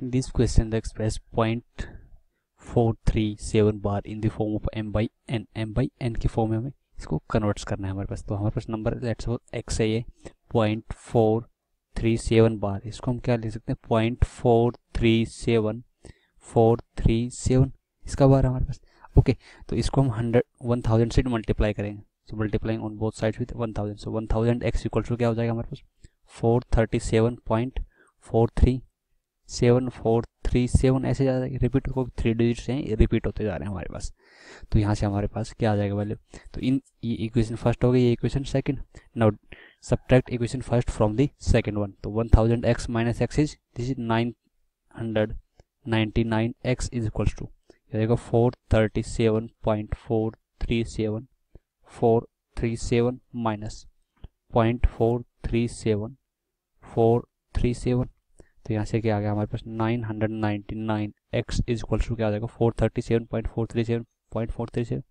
In this question, the express 0.437 bar in the form of m by N M by N के form में हमें इसको converts करना है हमारे पास तो हमारे पास number let's suppose x है ये 0.437 bar इसको हम क्या ले सकते हैं 0.437 फोर इसका bar हमारे पास ओके तो इसको हम 100 1000 से multiply करेंगे so multiplying on both sides with 1000 so 1000 x equal to क्या हो जाएगा हमारे पास 437.43 सेवन फोर थ्री सेवन ऐसे जा रहे हैं रिपीट को थ्री डिजिट्स हैं रिपीट होते जा रहे हैं हमारे पास तो यहाँ से हमारे पास क्या आ जाएगा वैल्यू तो इन ये इक्वेशन फर्स्ट हो गई ये equation second now subtract equation first from the second one तो one thousand X minus X is this is nine hundred ninety nine X is equals to four thirty seven point four three seven four three seven minus point four three seven four three seven तो यहाँ से क्या आ गया हमारे पास nine hundred ninety nine X is equal to क्या आ जाएगा four thirty seven point four three seven point four three seven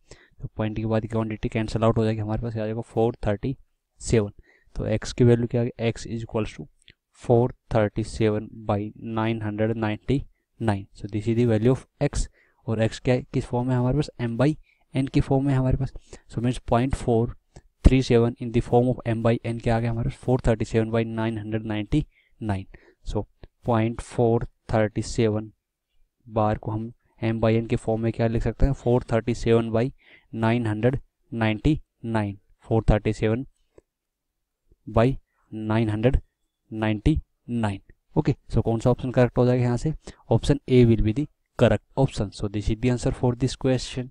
तो पॉइंट के बाद क्वान्टिटी कैंसिल आउट हो जाएगी हमारे पास आ जाएगा फोर थर्टी सेवन तो एक्स की वैल्यू क्या आ गया X is equals to four thirty seven by nine hundred ninety nine so this is the value of X और एक्स क्या है किस फॉर्म में हमारे पास एम बाई एन की फॉर्म में हमारे पास so means point four three seven in the form of M by N क्या आ गया हमारे पास four thirty seven by nine hundred ninety nine so point four thirty seven bar को हम एम बाई एन के फॉर्म में क्या लिख सकते हैं four thirty seven by nine hundred ninety nine four thirty seven by nine hundred ninety nine okay so कौन सा ऑप्शन करेक्ट हो जाएगा यहाँ से option A will be the correct option so this is the answer for this question